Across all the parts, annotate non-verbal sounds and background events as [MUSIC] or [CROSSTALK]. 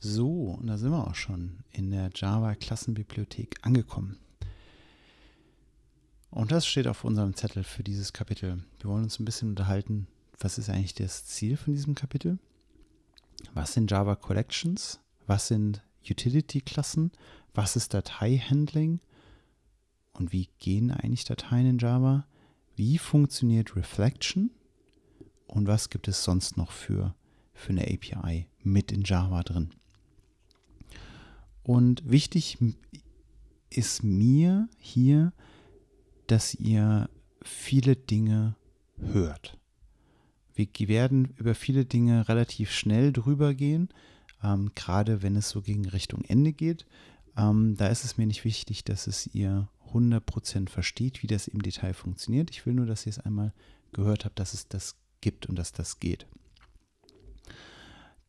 So, und da sind wir auch schon in der Java-Klassenbibliothek angekommen. Und das steht auf unserem Zettel für dieses Kapitel. Wir wollen uns ein bisschen unterhalten, was ist eigentlich das Ziel von diesem Kapitel? Was sind Java Collections? Was sind Utility-Klassen? Was ist Datei-Handling? Und wie gehen eigentlich Dateien in Java? Wie funktioniert Reflection? Und was gibt es sonst noch für, für eine API mit in Java drin? Und wichtig ist mir hier, dass ihr viele Dinge hört. Wir werden über viele Dinge relativ schnell drüber gehen, ähm, gerade wenn es so gegen Richtung Ende geht. Ähm, da ist es mir nicht wichtig, dass es ihr 100% versteht, wie das im Detail funktioniert. Ich will nur, dass ihr es einmal gehört habt, dass es das gibt und dass das geht.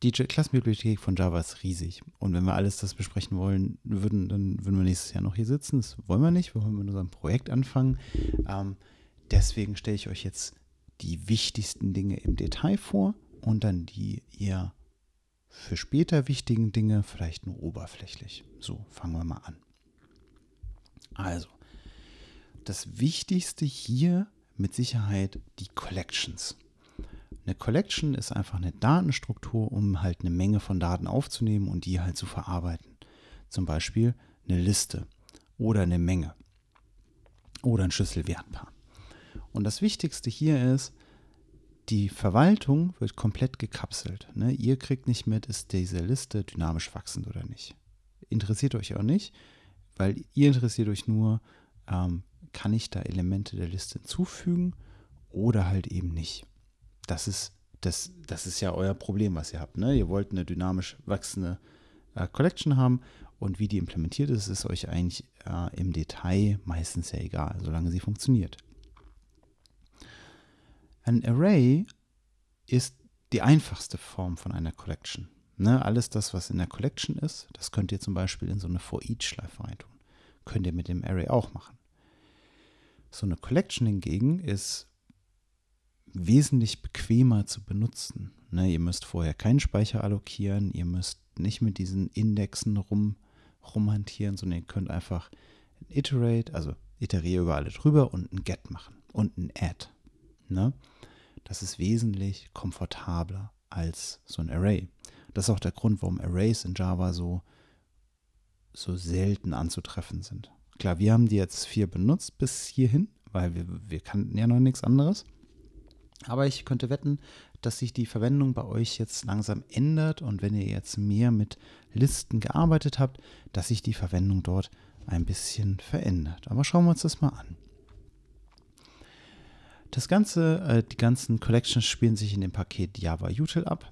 Die Klassenbibliothek von Java ist riesig. Und wenn wir alles das besprechen wollen würden, dann würden wir nächstes Jahr noch hier sitzen. Das wollen wir nicht. Wir wollen mit unserem Projekt anfangen. Ähm, deswegen stelle ich euch jetzt die wichtigsten Dinge im Detail vor und dann die eher für später wichtigen Dinge vielleicht nur oberflächlich. So, fangen wir mal an. Also, das Wichtigste hier mit Sicherheit die Collections. Eine Collection ist einfach eine Datenstruktur, um halt eine Menge von Daten aufzunehmen und die halt zu verarbeiten. Zum Beispiel eine Liste oder eine Menge oder ein Schlüsselwertpaar. Und das Wichtigste hier ist, die Verwaltung wird komplett gekapselt. Ne? Ihr kriegt nicht mit, ist diese Liste dynamisch wachsend oder nicht. Interessiert euch auch nicht, weil ihr interessiert euch nur, ähm, kann ich da Elemente der Liste hinzufügen oder halt eben nicht. Das ist, das, das ist ja euer Problem, was ihr habt. Ne? Ihr wollt eine dynamisch wachsende äh, Collection haben und wie die implementiert ist, ist euch eigentlich äh, im Detail meistens ja egal, solange sie funktioniert. Ein Array ist die einfachste Form von einer Collection. Ne, alles das, was in der Collection ist, das könnt ihr zum Beispiel in so eine For-Each-Schleife reintun. Könnt ihr mit dem Array auch machen. So eine Collection hingegen ist wesentlich bequemer zu benutzen. Ne, ihr müsst vorher keinen Speicher allokieren, ihr müsst nicht mit diesen Indexen rum, rumhantieren, sondern ihr könnt einfach ein Iterate, also iteriere über alle drüber und ein Get machen und ein Add. Ne? Das ist wesentlich komfortabler als so ein Array. Das ist auch der Grund, warum Arrays in Java so, so selten anzutreffen sind. Klar, wir haben die jetzt vier benutzt bis hierhin, weil wir, wir kannten ja noch nichts anderes. Aber ich könnte wetten, dass sich die Verwendung bei euch jetzt langsam ändert und wenn ihr jetzt mehr mit Listen gearbeitet habt, dass sich die Verwendung dort ein bisschen verändert. Aber schauen wir uns das mal an. Das Ganze, äh, die ganzen Collections spielen sich in dem Paket Java Util ab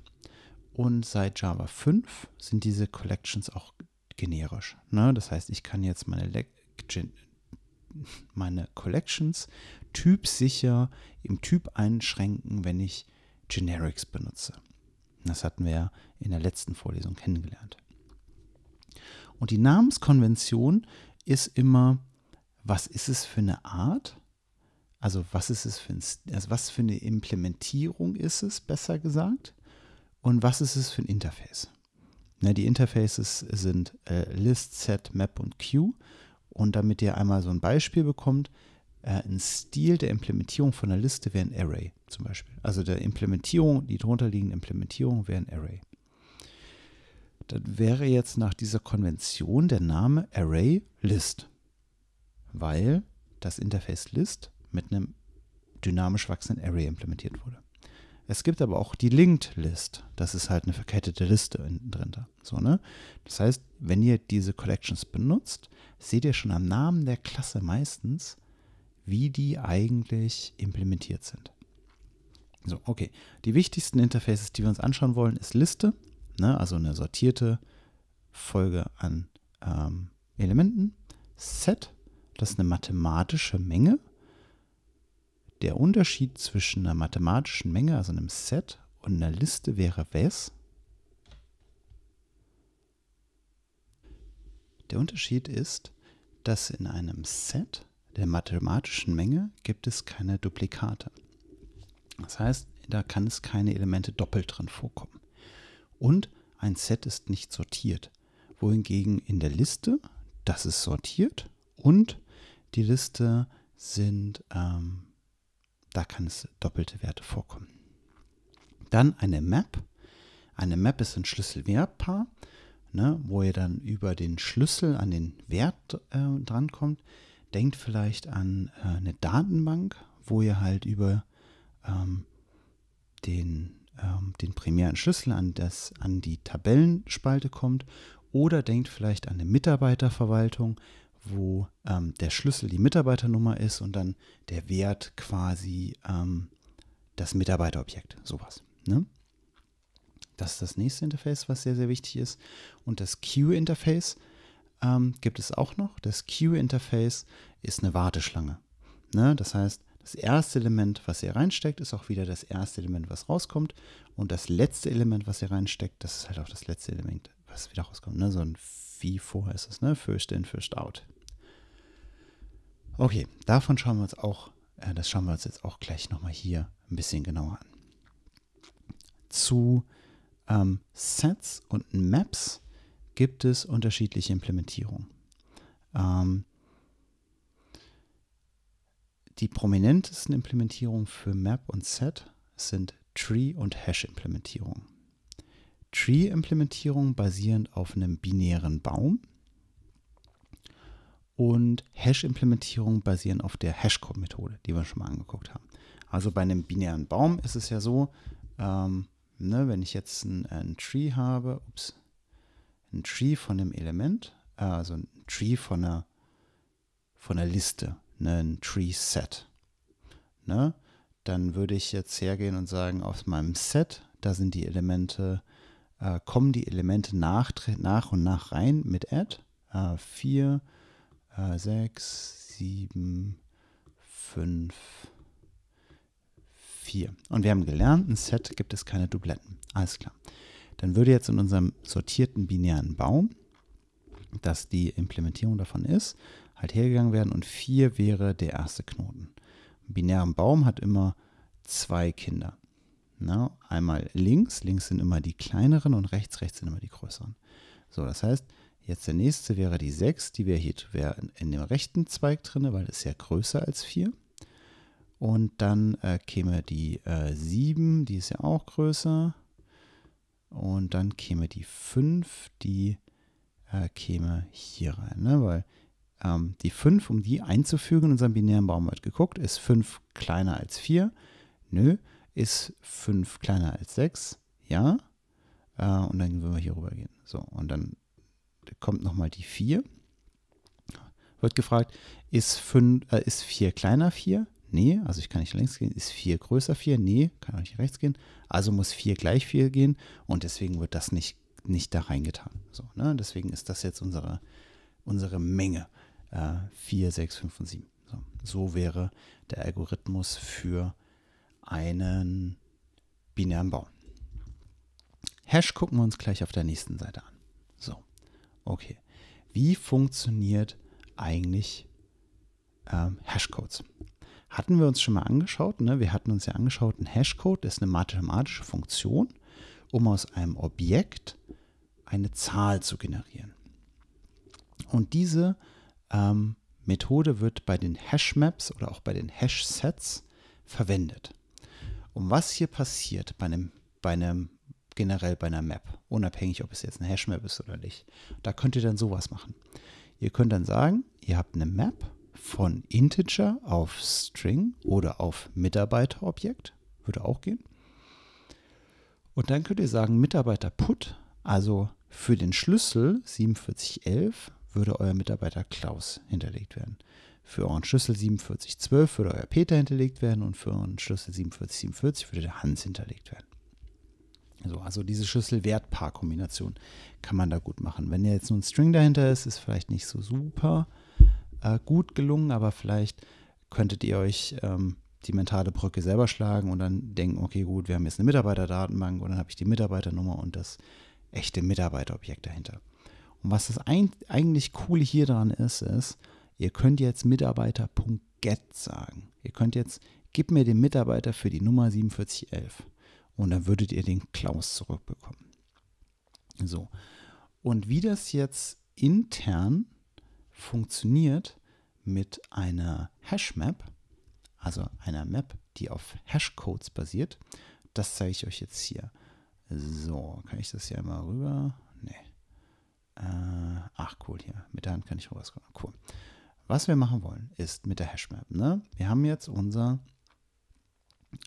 und seit Java 5 sind diese Collections auch generisch. Ne? Das heißt, ich kann jetzt meine Le meine Collections typsicher im Typ einschränken, wenn ich Generics benutze. Das hatten wir ja in der letzten Vorlesung kennengelernt. Und die Namenskonvention ist immer, was ist es für eine Art? Also was ist es für, ein, also was für eine Implementierung ist es, besser gesagt? Und was ist es für ein Interface? Na, ne, die Interfaces sind äh, List, Set, Map und Queue. Und damit ihr einmal so ein Beispiel bekommt, äh, ein Stil der Implementierung von einer Liste wäre ein Array zum Beispiel. Also der Implementierung, die darunterliegende Implementierung wäre ein Array. Dann wäre jetzt nach dieser Konvention der Name Array List, weil das Interface List mit einem dynamisch wachsenden Array implementiert wurde. Es gibt aber auch die Linked List. Das ist halt eine verkettete Liste hinten drin. So, ne? Das heißt, wenn ihr diese Collections benutzt, seht ihr schon am Namen der Klasse meistens, wie die eigentlich implementiert sind. So, okay. Die wichtigsten Interfaces, die wir uns anschauen wollen, ist Liste, ne? also eine sortierte Folge an ähm, Elementen. Set, das ist eine mathematische Menge. Der Unterschied zwischen einer mathematischen Menge, also einem Set, und einer Liste wäre was? Der Unterschied ist, dass in einem Set der mathematischen Menge gibt es keine Duplikate. Das heißt, da kann es keine Elemente doppelt drin vorkommen. Und ein Set ist nicht sortiert, wohingegen in der Liste, das ist sortiert und die Liste sind ähm, da kann es doppelte Werte vorkommen. Dann eine Map. Eine Map ist ein schlüssel Schlüsselwertpaar, ne, wo ihr dann über den Schlüssel an den Wert äh, drankommt. Denkt vielleicht an äh, eine Datenbank, wo ihr halt über ähm, den, ähm, den primären Schlüssel an, das, an die Tabellenspalte kommt. Oder denkt vielleicht an eine Mitarbeiterverwaltung, wo ähm, der Schlüssel die Mitarbeiternummer ist und dann der Wert quasi ähm, das Mitarbeiterobjekt, sowas. Ne? Das ist das nächste Interface, was sehr, sehr wichtig ist. Und das q interface ähm, gibt es auch noch. Das q interface ist eine Warteschlange. Ne? Das heißt, das erste Element, was ihr reinsteckt, ist auch wieder das erste Element, was rauskommt. Und das letzte Element, was ihr reinsteckt, das ist halt auch das letzte Element, was wieder rauskommt. Ne? So ein wie vorher ist es, ne? First in, first out. Okay, davon schauen wir uns auch, äh, das schauen wir uns jetzt auch gleich nochmal hier ein bisschen genauer an. Zu ähm, Sets und Maps gibt es unterschiedliche Implementierungen. Ähm, die prominentesten Implementierungen für Map und Set sind Tree- und Hash-Implementierungen. Tree-Implementierungen basierend auf einem binären Baum – und Hash-Implementierungen basieren auf der Hashcode-Methode, die wir schon mal angeguckt haben. Also bei einem binären Baum ist es ja so, ähm, ne, wenn ich jetzt ein, ein, Tree habe, ups, ein Tree von einem Element, äh, also ein Tree von einer, von einer Liste, ne, ein Tree-Set, ne, dann würde ich jetzt hergehen und sagen, aus meinem Set, da sind die Elemente, äh, kommen die Elemente nach, nach und nach rein mit add, äh, 4, 6, 7, 5, 4. Und wir haben gelernt, ein Set gibt es keine Dubletten. Alles klar. Dann würde jetzt in unserem sortierten binären Baum, dass die Implementierung davon ist, halt hergegangen werden und 4 wäre der erste Knoten. Ein binären Baum hat immer zwei Kinder. Na, einmal links, links sind immer die kleineren und rechts, rechts sind immer die größeren. So, das heißt, Jetzt der nächste wäre die 6, die wäre hier wär in dem rechten Zweig drin, weil es ja größer als 4. Und dann äh, käme die äh, 7, die ist ja auch größer. Und dann käme die 5, die äh, käme hier rein. Ne? Weil ähm, die 5, um die einzufügen in unserem binären Baum, wird geguckt, ist 5 kleiner als 4? Nö. Ist 5 kleiner als 6? Ja. Äh, und dann würden wir hier rüber gehen. So, und dann kommt nochmal die 4. Wird gefragt, ist, 5, äh, ist 4 kleiner 4? Nee, also ich kann nicht links gehen. Ist 4 größer 4? Nee, kann auch nicht rechts gehen. Also muss 4 gleich 4 gehen und deswegen wird das nicht, nicht da reingetan. So, ne? Deswegen ist das jetzt unsere, unsere Menge. 4, 6, 5 und 7. So, so wäre der Algorithmus für einen binären Baum. Hash gucken wir uns gleich auf der nächsten Seite an. Okay, wie funktioniert eigentlich ähm, Hashcodes? Hatten wir uns schon mal angeschaut. Ne? Wir hatten uns ja angeschaut, ein Hashcode ist eine mathematische Funktion, um aus einem Objekt eine Zahl zu generieren. Und diese ähm, Methode wird bei den Hashmaps oder auch bei den Hashsets verwendet. Und was hier passiert bei einem, bei einem generell bei einer Map, unabhängig, ob es jetzt eine Hash-Map ist oder nicht. Da könnt ihr dann sowas machen. Ihr könnt dann sagen, ihr habt eine Map von Integer auf String oder auf Mitarbeiterobjekt, würde auch gehen. Und dann könnt ihr sagen, Mitarbeiter put, also für den Schlüssel 4711 würde euer Mitarbeiter Klaus hinterlegt werden. Für euren Schlüssel 4712 würde euer Peter hinterlegt werden und für euren Schlüssel 4747 würde der Hans hinterlegt werden. So, also diese Schlüssel-Wert-Paar-Kombination kann man da gut machen. Wenn jetzt nur ein String dahinter ist, ist vielleicht nicht so super äh, gut gelungen, aber vielleicht könntet ihr euch ähm, die mentale Brücke selber schlagen und dann denken, okay, gut, wir haben jetzt eine Mitarbeiterdatenbank und dann habe ich die Mitarbeiternummer und das echte Mitarbeiterobjekt dahinter. Und was das ein, eigentlich coole hier dran ist, ist, ihr könnt jetzt Mitarbeiter.get sagen. Ihr könnt jetzt, gib mir den Mitarbeiter für die Nummer 4711. Und dann würdet ihr den Klaus zurückbekommen. So. Und wie das jetzt intern funktioniert mit einer Hashmap, also einer Map, die auf Hashcodes basiert, das zeige ich euch jetzt hier. So, kann ich das hier einmal rüber? Nee. Äh, ach, cool, hier. Mit der Hand kann ich rüber Cool. Was wir machen wollen, ist mit der Hashmap. Ne? Wir haben jetzt unser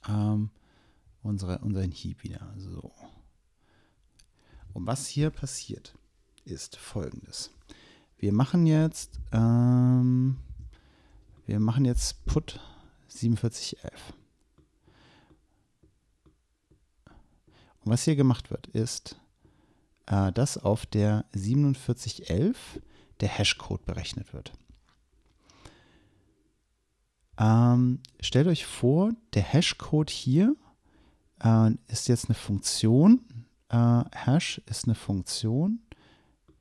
ähm, unsere, unseren Hieb wieder. So. Und was hier passiert, ist folgendes. Wir machen jetzt, ähm, wir machen jetzt put 4711. Und was hier gemacht wird, ist, äh, dass auf der 4711 der Hashcode berechnet wird. Ähm, stellt euch vor, der Hashcode hier äh, ist jetzt eine Funktion. Äh, Hash ist eine Funktion.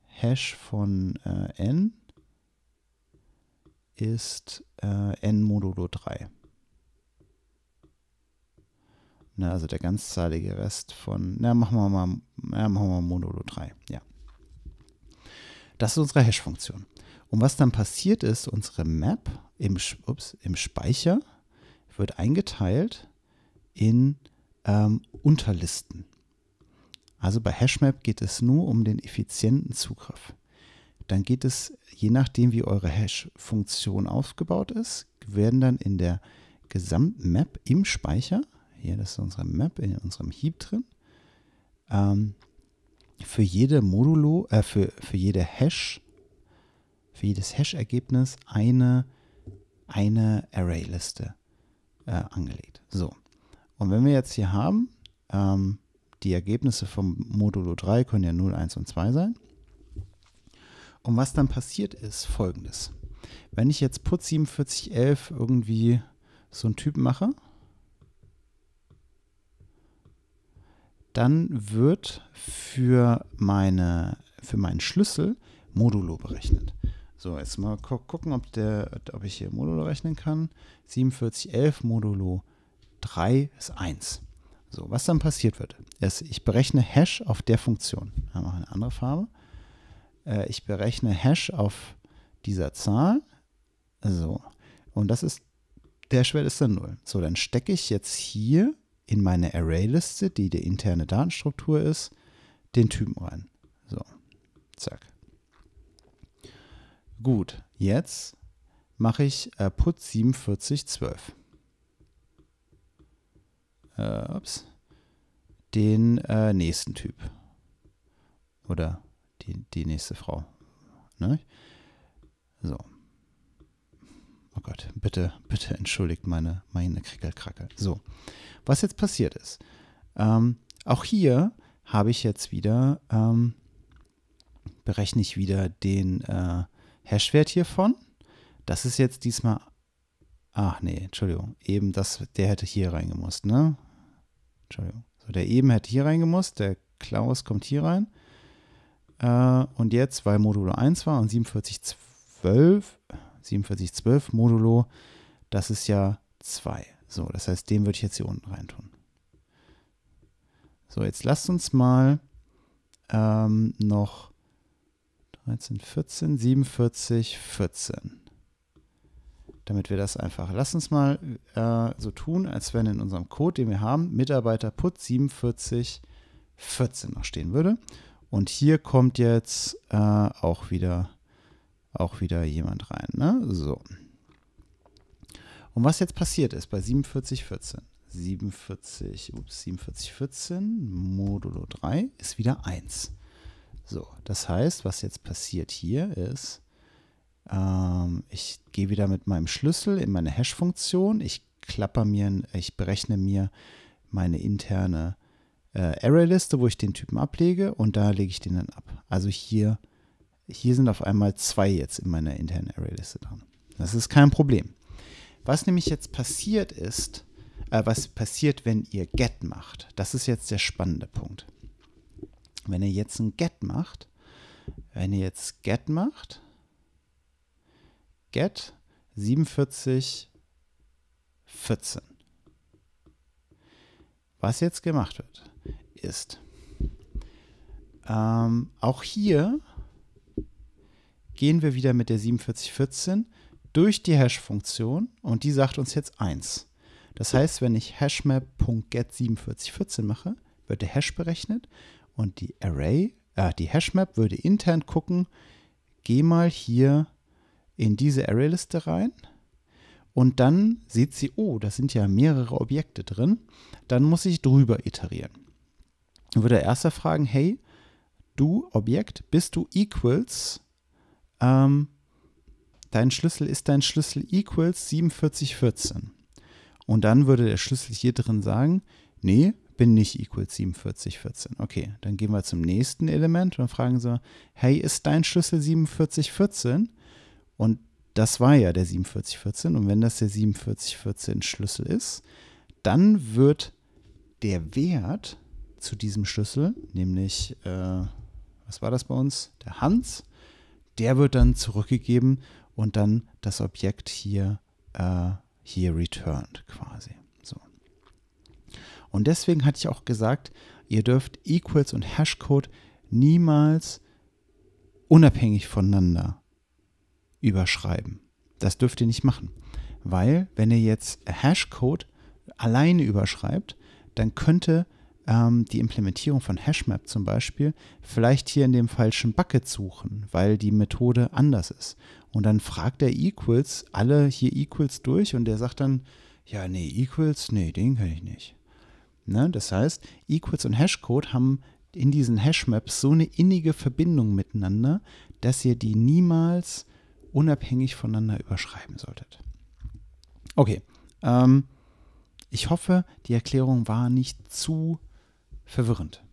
Hash von äh, n ist äh, n modulo 3. Na, also der ganzzahlige Rest von, na, machen wir mal, na, machen wir modulo 3, ja. Das ist unsere Hash-Funktion. Und was dann passiert ist, unsere Map im, ups, im Speicher wird eingeteilt in ähm, Unterlisten. Also bei Hashmap geht es nur um den effizienten Zugriff. Dann geht es, je nachdem wie eure Hash-Funktion aufgebaut ist, werden dann in der Gesamtmap im Speicher, hier das ist unsere Map in unserem Heap drin, ähm, für jede Modulo, äh, für, für jede Hash, für jedes Hash-Ergebnis eine, eine Array-Liste äh, angelegt. So. Und wenn wir jetzt hier haben, ähm, die Ergebnisse vom Modulo 3 können ja 0, 1 und 2 sein. Und was dann passiert ist folgendes. Wenn ich jetzt Put 4711 irgendwie so einen Typ mache, dann wird für, meine, für meinen Schlüssel Modulo berechnet. So, jetzt mal gucken, ob, der, ob ich hier Modulo rechnen kann. 4711 Modulo 3. 3 ist 1. So, was dann passiert wird, ist, ich berechne Hash auf der Funktion. Dann machen wir eine andere Farbe. Äh, ich berechne Hash auf dieser Zahl. So, und das ist, der Schwert ist dann 0. So, dann stecke ich jetzt hier in meine Arrayliste, die die interne Datenstruktur ist, den Typen rein. So, zack. Gut, jetzt mache ich äh, put 4712 äh, ups, den äh, nächsten Typ. Oder die, die nächste Frau. Ne? So. Oh Gott, bitte, bitte entschuldigt meine, meine Krickelkrackel. So, was jetzt passiert ist. Ähm, auch hier habe ich jetzt wieder, ähm, berechne ich wieder den äh, Hashwert hiervon. Das ist jetzt diesmal, ach nee, Entschuldigung, eben das, der hätte hier reingemusst, ne? Entschuldigung. So, der eben hätte hier reingemusst, der Klaus kommt hier rein. Äh, und jetzt, weil Modulo 1 war und 4712, 4712 Modulo, das ist ja 2. So, das heißt, den würde ich jetzt hier unten reintun. So, jetzt lasst uns mal ähm, noch 13, 14, 47, 14 damit wir das einfach. Lass uns mal äh, so tun, als wenn in unserem Code, den wir haben, Mitarbeiter put 4714 noch stehen würde. Und hier kommt jetzt äh, auch, wieder, auch wieder jemand rein. Ne? So. Und was jetzt passiert ist bei 4714. 47, ups, 4714 modulo 3 ist wieder 1. So, das heißt, was jetzt passiert hier ist, ähm, ich gehe wieder mit meinem Schlüssel in meine Hash-Funktion. Ich klapper mir, ich berechne mir meine interne äh, Array-Liste, wo ich den Typen ablege und da lege ich den dann ab. Also hier, hier sind auf einmal zwei jetzt in meiner internen Array-Liste dran. Das ist kein Problem. Was nämlich jetzt passiert ist, äh, was passiert, wenn ihr get macht, das ist jetzt der spannende Punkt. Wenn ihr jetzt ein get macht, wenn ihr jetzt get macht, get 4714. Was jetzt gemacht wird, ist, ähm, auch hier gehen wir wieder mit der 4714 durch die Hash-Funktion und die sagt uns jetzt 1. Das heißt, wenn ich hashmap.get4714 mache, wird der Hash berechnet und die Array, äh, die Hashmap würde intern gucken, geh mal hier in diese Arrayliste rein. Und dann sieht sie, oh, da sind ja mehrere Objekte drin. Dann muss ich drüber iterieren. Dann würde er erster fragen, hey, du Objekt, bist du equals? Ähm, dein Schlüssel ist dein Schlüssel equals 4714. Und dann würde der Schlüssel hier drin sagen, nee, bin nicht equals 4714. Okay, dann gehen wir zum nächsten Element und fragen so, hey, ist dein Schlüssel 4714? Und das war ja der 4714. Und wenn das der 4714 Schlüssel ist, dann wird der Wert zu diesem Schlüssel, nämlich, äh, was war das bei uns? Der Hans, der wird dann zurückgegeben und dann das Objekt hier, äh, hier returned quasi. So. Und deswegen hatte ich auch gesagt, ihr dürft Equals und Hashcode niemals unabhängig voneinander überschreiben. Das dürft ihr nicht machen, weil wenn ihr jetzt Hashcode alleine überschreibt, dann könnte ähm, die Implementierung von Hashmap zum Beispiel vielleicht hier in dem falschen Bucket suchen, weil die Methode anders ist. Und dann fragt er Equals alle hier Equals durch und der sagt dann, ja, nee, Equals, nee, den kann ich nicht. Ne? Das heißt, Equals und Hashcode haben in diesen Hashmaps so eine innige Verbindung miteinander, dass ihr die niemals unabhängig voneinander überschreiben solltet. Okay, ähm, ich hoffe, die Erklärung war nicht zu verwirrend.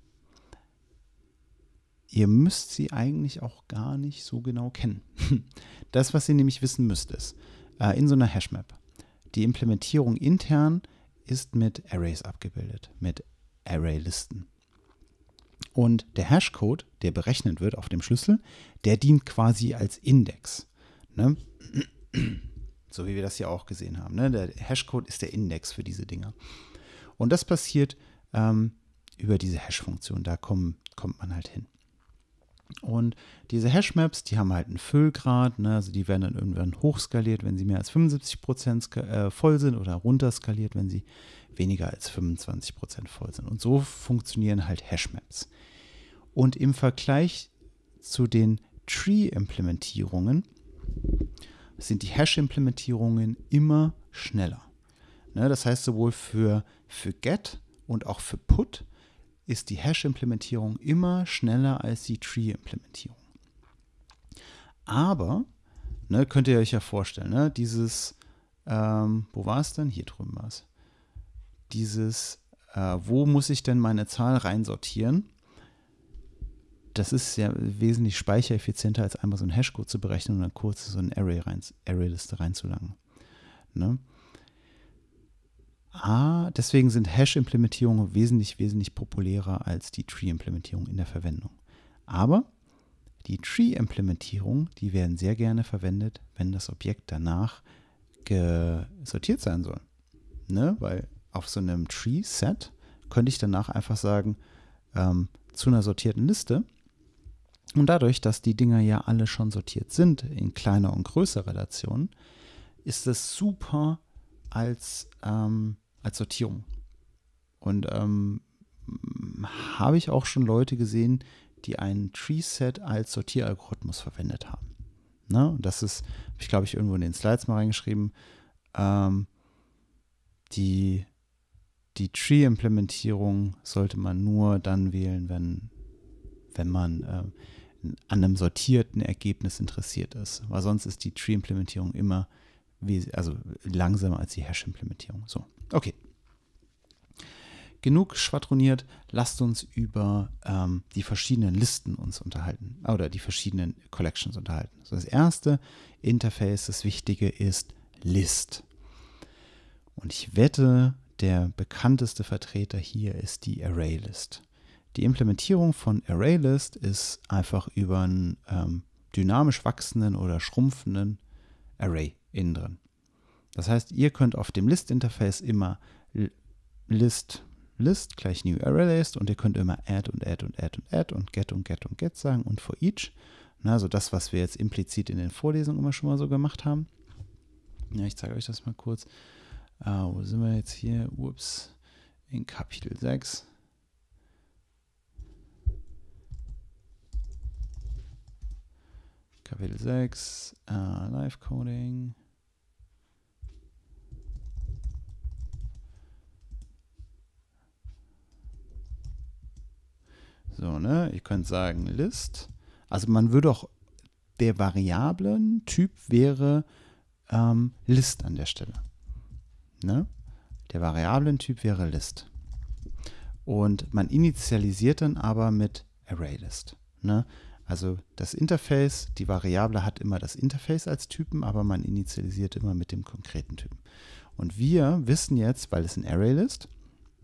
Ihr müsst sie eigentlich auch gar nicht so genau kennen. [LAUGHS] Das, was ihr nämlich wissen müsst, ist, äh, in so einer Hashmap, die Implementierung intern ist mit Arrays abgebildet, mit Arraylisten. Und der Hashcode, der berechnet wird auf dem Schlüssel, der dient quasi als Index. Ne? [CLEARS THROAT] So wie wir das hier auch gesehen haben. Ne? Der Hashcode ist der Index für diese Dinger. Und das passiert ähm, über diese Hash-Funktion. Da komm, kommt man halt hin. Und diese Hashmaps, die haben halt einen Füllgrad, ne? also die werden dann irgendwann hochskaliert, wenn sie mehr als 75% äh, voll sind oder runterskaliert, wenn sie weniger als 25% voll sind. Und so funktionieren halt Hashmaps. Und im Vergleich zu den Tree-Implementierungen sind die Hash-Implementierungen immer schneller. Ne, das heißt, sowohl für, für Get und auch für Put ist die Hash-Implementierung immer schneller als die Tree-Implementierung. Aber, ne, könnt ihr euch ja vorstellen, ne, dieses, ähm, wo war es denn? Hier drüben war es. Dieses, äh, wo muss ich denn meine Zahl reinsortieren? das ist ja wesentlich speichereffizienter, als einmal so einen Hashcode zu berechnen und dann kurz so ein Array rein, Array-Liste reinzulangen. Ne? Ah, deswegen sind Hash-Implementierungen wesentlich, wesentlich populärer als die Tree-Implementierung in der Verwendung. Aber die Tree-Implementierung, die werden sehr gerne verwendet, wenn das Objekt danach gesortiert sein soll. Ne? Weil auf so einem Tree-Set könnte ich danach einfach sagen, ähm, zu einer sortierten Liste und dadurch, dass die Dinger ja alle schon sortiert sind in kleiner und größerer Relationen, ist das super als, ähm, als Sortierung. Und ähm, habe ich auch schon Leute gesehen, die einen Tree-Set als Sortieralgorithmus verwendet haben. Ne? Das ist, habe ich glaube ich irgendwo in den Slides mal reingeschrieben, ähm, die, die Tree-Implementierung sollte man nur dann wählen, wenn, wenn man äh, an einem sortierten Ergebnis interessiert ist, weil sonst ist die Tree-Implementierung immer wie, also langsamer als die Hash-Implementierung. So, okay. Genug schwadroniert, lasst uns über ähm, die verschiedenen Listen uns unterhalten oder die verschiedenen Collections unterhalten. So, das erste Interface, das Wichtige ist List. Und ich wette, der bekannteste Vertreter hier ist die ArrayList. Die Implementierung von ArrayList ist einfach über einen ähm, dynamisch wachsenden oder schrumpfenden Array innen drin. Das heißt, ihr könnt auf dem List-Interface immer List, List gleich New ArrayList und ihr könnt immer Add und Add und Add und Add und Get und Get und Get sagen und For Each. Also das, was wir jetzt implizit in den Vorlesungen immer schon mal so gemacht haben. Ja, ich zeige euch das mal kurz. Ah, wo sind wir jetzt hier? Ups, in Kapitel 6. Kapitel 6, äh, Live Coding. So, ne? Ihr könnt sagen List. Also man würde auch, der Variablen-Typ wäre ähm, List an der Stelle. Ne? Der Variablen-Typ wäre List. Und man initialisiert dann aber mit ArrayList. Ne? Also das Interface, die Variable hat immer das Interface als Typen, aber man initialisiert immer mit dem konkreten Typen. Und wir wissen jetzt, weil es ein ArrayList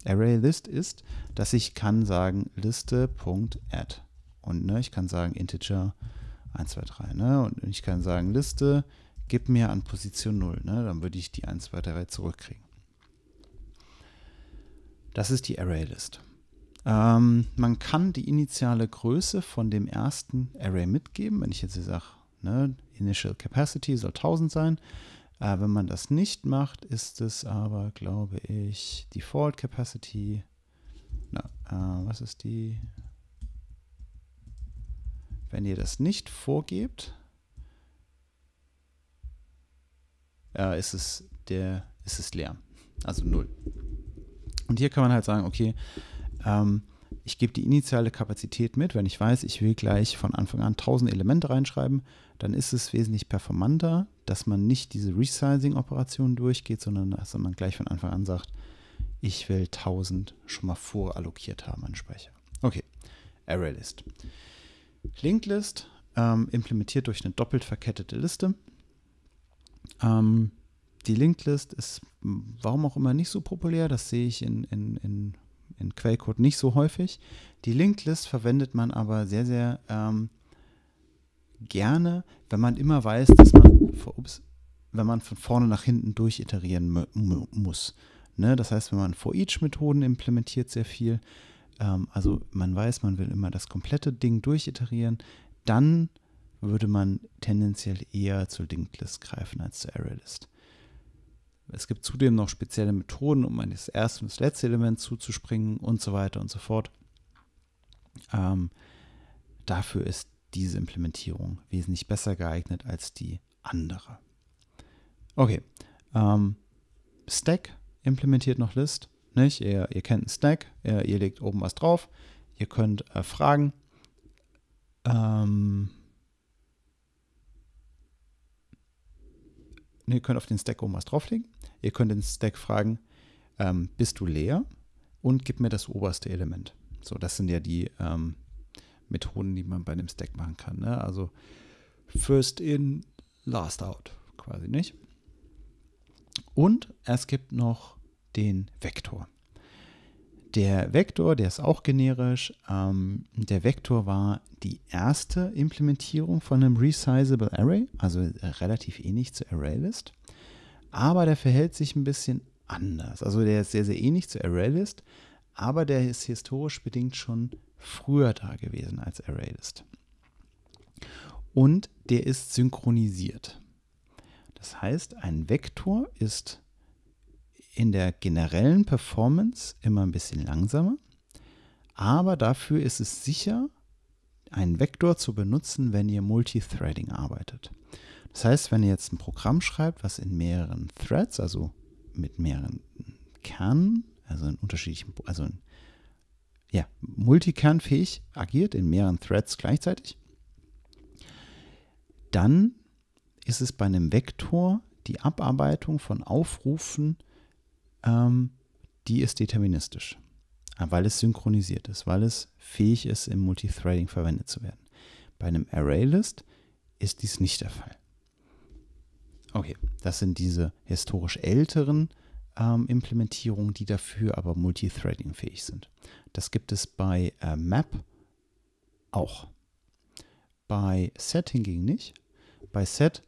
ArrayList ist, dass ich kann sagen Liste.add. Und ne, ich kann sagen Integer 1, 2, 3. Ne? Und ich kann sagen Liste, gib mir an Position 0. Ne? Dann würde ich die 1, 2, 3 zurückkriegen. Das ist die ArrayList ähm, man kann die initiale Größe von dem ersten Array mitgeben. Wenn ich jetzt hier sage, ne, Initial Capacity soll 1000 sein. Äh, wenn man das nicht macht, ist es aber, glaube ich, Default Capacity. Na, äh, was ist die? Wenn ihr das nicht vorgebt, äh, ist, es der, ist es leer. Also 0. Und hier kann man halt sagen, okay, ähm, ich gebe die initiale Kapazität mit. Wenn ich weiß, ich will gleich von Anfang an 1000 Elemente reinschreiben, dann ist es wesentlich performanter, dass man nicht diese Resizing-Operation durchgeht, sondern dass man gleich von Anfang an sagt, ich will 1000 schon mal vorallokiert haben an Speicher. Okay, ArrayList. LinkedList, ähm, implementiert durch eine doppelt verkettete Liste. Ähm, die LinkedList ist warum auch immer nicht so populär. Das sehe ich in, in, in in Quellcode nicht so häufig. Die Linked-List verwendet man aber sehr, sehr ähm, gerne, wenn man immer weiß, dass man, ups, wenn man von vorne nach hinten durchiterieren mu muss. Ne? Das heißt, wenn man For-Each-Methoden implementiert sehr viel, ähm, also man weiß, man will immer das komplette Ding durchiterieren, dann würde man tendenziell eher zur Linked-List greifen als zur Array-List. Es gibt zudem noch spezielle Methoden, um an das erste und das letzte Element zuzuspringen und so weiter und so fort. Ähm, dafür ist diese Implementierung wesentlich besser geeignet als die andere. Okay, ähm, Stack implementiert noch List, nicht? Ihr, ihr kennt einen Stack, ihr, ihr, legt oben was drauf, ihr könnt äh, fragen. Ähm, ihr könnt auf den Stack oben was drauflegen. Ihr könnt den Stack fragen, ähm, bist du leer? Und gib mir das oberste Element. So, das sind ja die ähm, Methoden, die man bei einem Stack machen kann. Ne? Also first in, last out, quasi nicht. Und es gibt noch den Vektor. Der Vektor, der ist auch generisch. Ähm, der Vektor war die erste Implementierung von einem Resizable Array, also äh, relativ ähnlich zu ArrayList. Aber der verhält sich ein bisschen anders. Also der ist sehr, sehr ähnlich zu ArrayList, aber der ist historisch bedingt schon früher da gewesen als ArrayList. Und der ist synchronisiert. Das heißt, ein Vektor ist in der generellen Performance immer ein bisschen langsamer, aber dafür ist es sicher, einen Vektor zu benutzen, wenn ihr Multithreading arbeitet. Das heißt, wenn ihr jetzt ein Programm schreibt, was in mehreren Threads, also mit mehreren Kernen, also in unterschiedlichen, also in, ja, multikernfähig agiert, in mehreren Threads gleichzeitig, dann ist es bei einem Vektor die Abarbeitung von Aufrufen ähm, die ist deterministisch, äh, weil es synchronisiert ist, weil es fähig ist, im Multithreading verwendet zu werden. Bei einem ArrayList ist dies nicht der Fall. Okay, das sind diese historisch älteren ähm, Implementierungen, die dafür aber Multithreading fähig sind. Das gibt es bei äh, Map auch. Bei Set hingegen nicht. Bei Set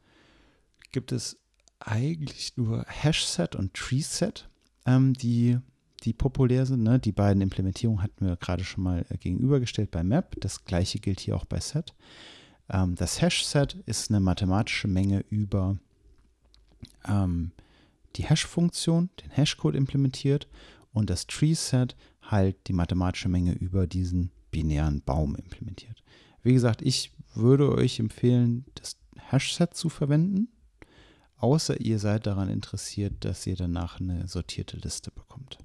gibt es eigentlich nur Hash-Set und Tree-Set ähm, die, die populär sind. Ne? Die beiden Implementierungen hatten wir gerade schon mal äh, gegenübergestellt bei Map. Das gleiche gilt hier auch bei Set. Ähm, das Hash-Set ist eine mathematische Menge über ähm, die Hash-Funktion, den Hash-Code implementiert und das Tree-Set halt die mathematische Menge über diesen binären Baum implementiert. Wie gesagt, ich würde euch empfehlen, das Hash-Set zu verwenden, außer ihr seid daran interessiert, dass ihr danach eine sortierte Liste bekommt.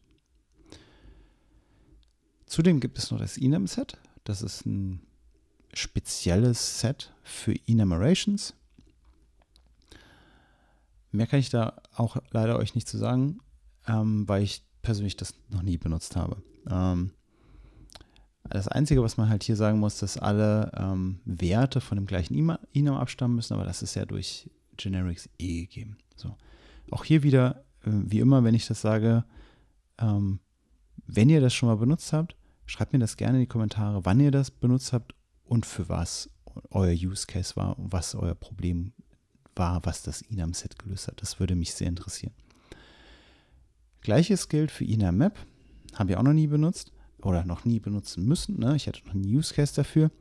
Zudem gibt es noch das Enum-Set. Das ist ein spezielles Set für Enumerations. Mehr kann ich da auch leider euch nicht zu sagen, ähm, weil ich persönlich das noch nie benutzt habe. Ähm, das Einzige, was man halt hier sagen muss, dass alle ähm, Werte von dem gleichen Enum abstammen müssen, aber das ist ja durch Generics E geben. So. Auch hier wieder, äh, wie immer, wenn ich das sage, ähm, wenn ihr das schon mal benutzt habt, schreibt mir das gerne in die Kommentare, wann ihr das benutzt habt und für was euer Use Case war und was euer Problem war, was das Inam set gelöst hat. Das würde mich sehr interessieren. Gleiches gilt für Inam map Haben wir auch noch nie benutzt oder noch nie benutzen müssen. Ne? Ich hatte noch einen Use Case dafür.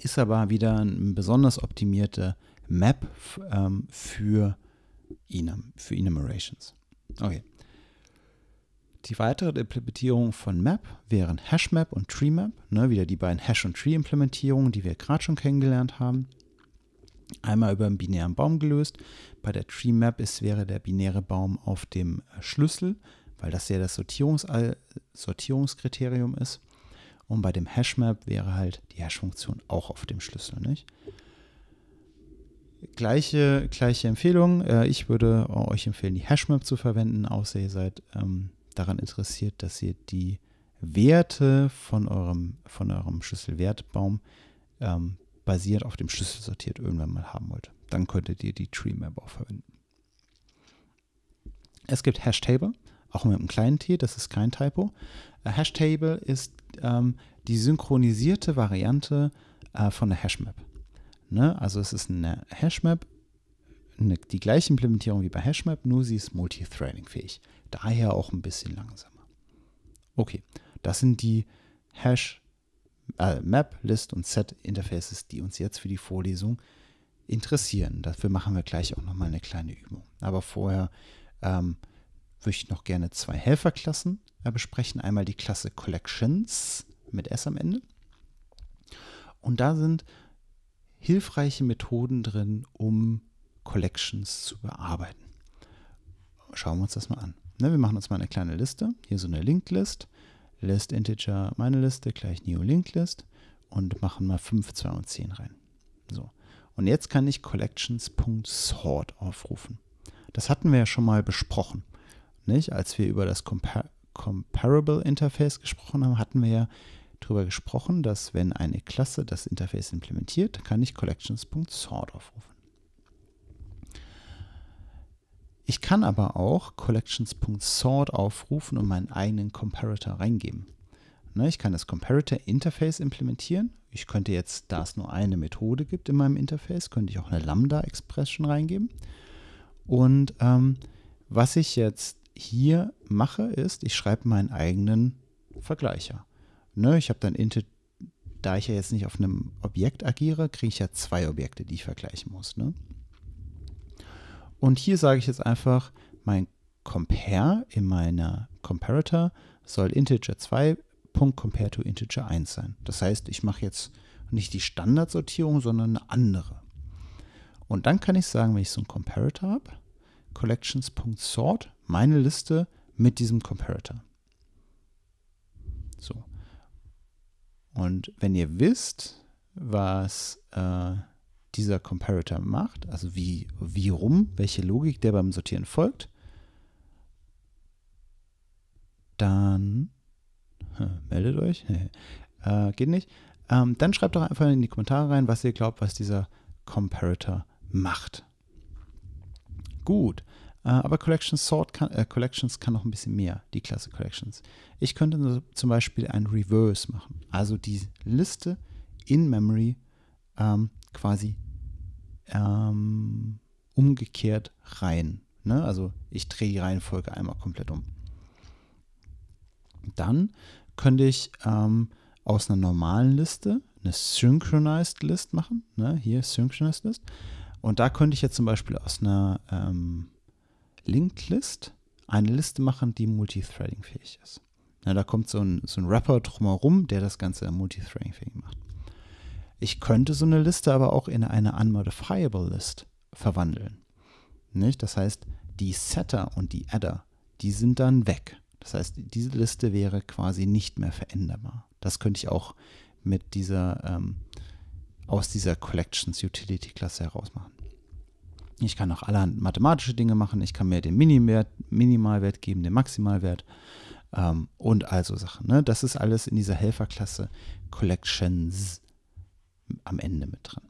Ist aber wieder ein besonders optimierter. Map ähm, für Enum, für Enumerations. Okay. Die weitere Implementierung von Map wären HashMap und TreeMap, ne, wieder die beiden Hash- und Tree-Implementierungen, die wir gerade schon kennengelernt haben. Einmal über einen binären Baum gelöst. Bei der TreeMap wäre der binäre Baum auf dem äh, Schlüssel, weil das ja das Sortierungs äh, Sortierungskriterium ist. Und bei dem HashMap wäre halt die Hash-Funktion auch auf dem Schlüssel, nicht? gleiche, gleiche Empfehlung. Äh, ich würde euch empfehlen, die Hashmap zu verwenden, außer ihr seid ähm, daran interessiert, dass ihr die Werte von eurem, von eurem Schlüsselwertbaum ähm, basierend auf dem Schlüssel sortiert irgendwann mal haben wollt. Dann könntet ihr die TreeMap auch verwenden. Es gibt Hashtable, auch mit einem kleinen T, das ist kein Typo. Äh, Hashtable ist ähm, die synchronisierte Variante äh, von der Hashmap. Ne? Also es ist eine Hashmap, eine, die gleiche Implementierung wie bei Hashmap, nur sie ist multithreading-fähig. Daher auch ein bisschen langsamer. Okay, das sind die Hash, äh, Map, List und Set Interfaces, die uns jetzt für die Vorlesung interessieren. Dafür machen wir gleich auch nochmal eine kleine Übung. Aber vorher ähm, würde ich noch gerne zwei Helferklassen äh, besprechen. Einmal die Klasse Collections mit S am Ende. Und da sind hilfreiche Methoden drin, um Collections zu bearbeiten. Schauen wir uns das mal an. Ne, wir machen uns mal eine kleine Liste. Hier so eine Linked-List. List Integer meine Liste gleich New Linked List und machen mal 5, 2 und 10 rein. So. Und jetzt kann ich Collections.sort aufrufen. Das hatten wir ja schon mal besprochen. Nicht? Als wir über das Compar Comparable Interface gesprochen haben, hatten wir ja drüber gesprochen, dass wenn eine Klasse das Interface implementiert, kann ich collections.sort aufrufen. Ich kann aber auch collections.sort aufrufen und meinen eigenen Comparator reingeben. Ne, ich kann das Comparator Interface implementieren. Ich könnte jetzt, da es nur eine Methode gibt in meinem Interface, könnte ich auch eine Lambda Expression reingeben. Und ähm, was ich jetzt hier mache, ist, ich schreibe meinen eigenen Vergleicher ne, ich habe dann Intet, da ich ja jetzt nicht auf einem Objekt agiere, kriege ich ja zwei Objekte, die ich vergleichen muss. Ne? Und hier sage ich jetzt einfach, mein Compare in meiner Comparator soll Integer 2 Compare to Integer 1 sein. Das heißt, ich mache jetzt nicht die Standardsortierung, sondern eine andere. Und dann kann ich sagen, wenn ich so einen Comparator habe, collections.sort, meine Liste mit diesem Comparator. So. Und wenn ihr wisst, was äh, dieser Comparator macht, also wie, wie rum, welche Logik der beim Sortieren folgt, dann hm, [LAUGHS] meldet euch. [LAUGHS] äh, geht nicht. Ähm, dann schreibt doch einfach in die Kommentare rein, was ihr glaubt, was dieser Comparator macht. Gut, äh, aber Collections Sort kann, äh, Collections kann noch ein bisschen mehr, die Klasse Collections. Ich könnte zum Beispiel ein Reverse machen, also die Liste in Memory ähm, quasi ähm, umgekehrt rein. Ne? Also ich drehe die Reihenfolge einmal komplett um. Dann könnte ich ähm, aus einer normalen Liste eine Synchronized List machen. Ne? Hier Synchronized List. Und da könnte ich jetzt zum Beispiel aus einer ähm, Linked List eine Liste machen, die multithreading-fähig ist. Na, da kommt so ein, so ein Wrapper drumherum, der das Ganze multithreading-fähig macht. Ich könnte so eine Liste aber auch in eine unmodifiable List verwandeln. Nicht? Das heißt, die Setter und die Adder, die sind dann weg. Das heißt, diese Liste wäre quasi nicht mehr veränderbar. Das könnte ich auch mit dieser ähm, aus dieser Collections Utility Klasse heraus machen. Ich kann auch allerhand mathematische Dinge machen. Ich kann mir den Minimwert, Minimalwert geben, den Maximalwert ähm, und also Sachen. Ne? Das ist alles in dieser Helferklasse Collections am Ende mit drin.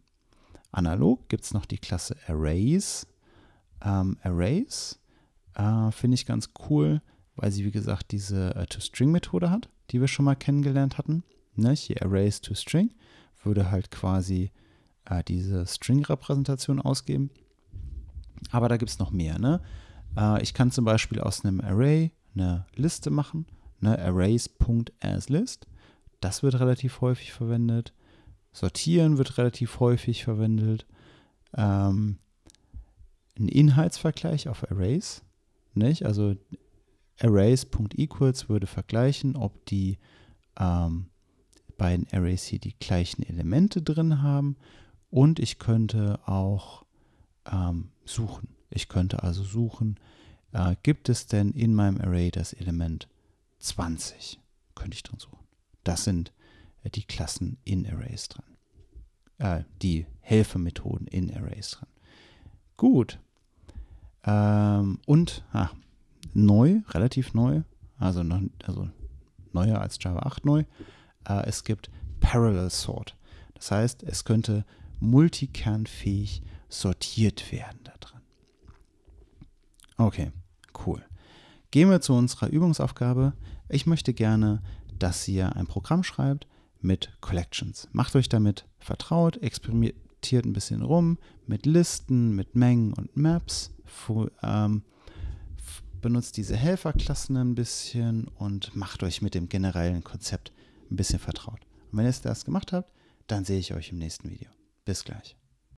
Analog gibt es noch die Klasse Arrays. Ähm, Arrays äh, finde ich ganz cool, weil sie, wie gesagt, diese äh, To-String-Methode hat, die wir schon mal kennengelernt hatten. Ne? Hier Arrays to String würde halt quasi äh, diese String-Repräsentation ausgeben. Aber da gibt es noch mehr. Ne? Äh, ich kann zum Beispiel aus einem Array eine Liste machen. Ne? Arrays.asList. Das wird relativ häufig verwendet. Sortieren wird relativ häufig verwendet. Ähm, ein Inhaltsvergleich auf Arrays. Nicht? Also Arrays.equals würde vergleichen, ob die ähm, beiden Arrays hier die gleichen Elemente drin haben. Und ich könnte auch ähm, suchen. Ich könnte also suchen, äh, gibt es denn in meinem Array das Element 20? Könnte ich drin suchen. Das sind äh, die Klassen in Arrays dran. Äh, die Helfermethoden in Arrays dran. Gut. Ähm, und ach, neu, relativ neu, also, noch, also neuer als Java 8 neu, äh, es gibt Parallel Sort. Das heißt, es könnte multikernfähig sein sortiert werden da drin. Okay, cool. Gehen wir zu unserer Übungsaufgabe. Ich möchte gerne, dass ihr ein Programm schreibt mit Collections. Macht euch damit vertraut, experimentiert ein bisschen rum mit Listen, mit Mengen und Maps. Ähm, benutzt diese Helferklassen ein bisschen und macht euch mit dem generellen Konzept ein bisschen vertraut. Und wenn ihr das gemacht habt, dann sehe ich euch im nächsten Video. Bis gleich.